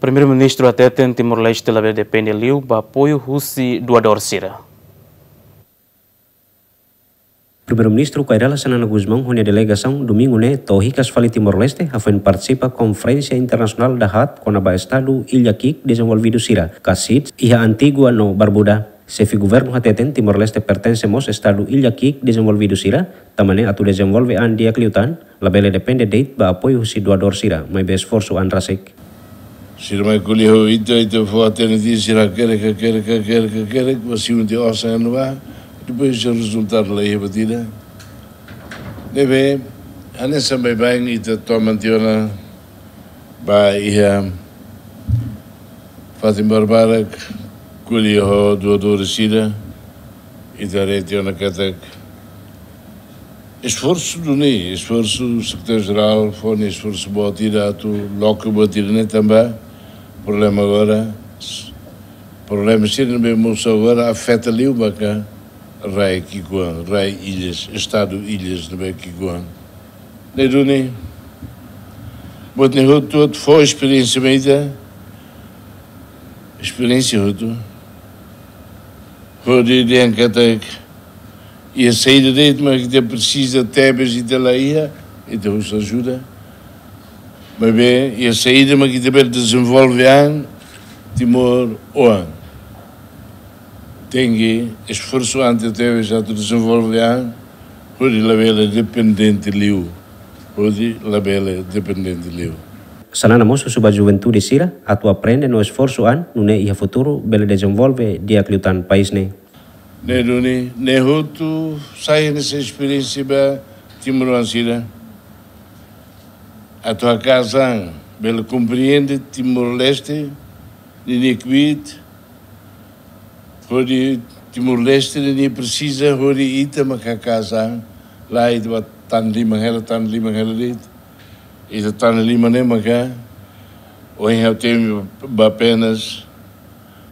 Primeiro-ministro atete em Timor-Leste Depende de Peneliu, apoio Russi doador Sira. Primeiro-ministro Cairala Sanana Guzmão, uma delegação, domingo, né, Torricas Fale Timor-Leste, a foi participa Conferência Internacional da HAT com a Estado Ilha Kik, desenvolvido Sira, Cacit, e a Antigua no Barbuda. Chefe governo ateten Timor-Leste pertencemos Estado Ilha Kik, desenvolvido Sira, tamane atu desenvolve an dia cliutan, labele depende date ba apoio si doador Sira, mai be esforço andrasek. Sirmaikuli ho ito ito fuatene di sirakere kakere kakere kakere wasiun te osa anua depois o resultado lá ia batida. Deve, ane sampai bem e te toma tiona ba ia Fatim Barbarak kuli ho dua dua resida e te are tiona katak Esforço do NI, esforço do Secretário-Geral, foi um esforço bom a tirar tirado, logo né, tirar tirado também problema agora, problemas síndrome-moço agora afeta Liubaca, Rei Kikuan, Rei Ilhas, Estado Ilhas de Kikuan. Neiduni, Botne Ruto, foi experiência meida, experiência Ruto, foi de Diancatek, e a saída de mas que precisa de Tebas e de Laia, e Deus ajuda bebe ia saída ma kita ber desenvolvean Timor Oan. Tengi esforço antes de ter já tu hoje Rudi labela dependente liu. hoje Rudi labela dependente liu. Sanana mosu suba juventude sira tua aprende no esforço an no ne ia futuro bele desenvolve dia kliutan país ne. Ne duni ne hutu sai nessa experiência ba Timor Oan sira a tua casa, belo compreende, Timor-Leste, Niniquit, Hori Timor-Leste, Nini precisa, Hori Ita, casa, lá e do Tan Lima Hela, Tan Lima e Ita Tan Lima Nemaka, ou em Reutem, apenas.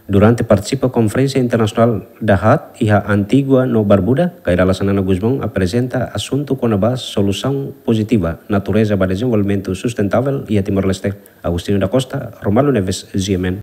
Durante participa da Conferência Internacional da HAT e a Antigua no Barbuda, Cairala Sanana Guzmão apresenta assunto com a base Solução Positiva, Natureza para Desenvolvimento Sustentável e a Timor-Leste. Agostinho da Costa, Romano Neves, GMN.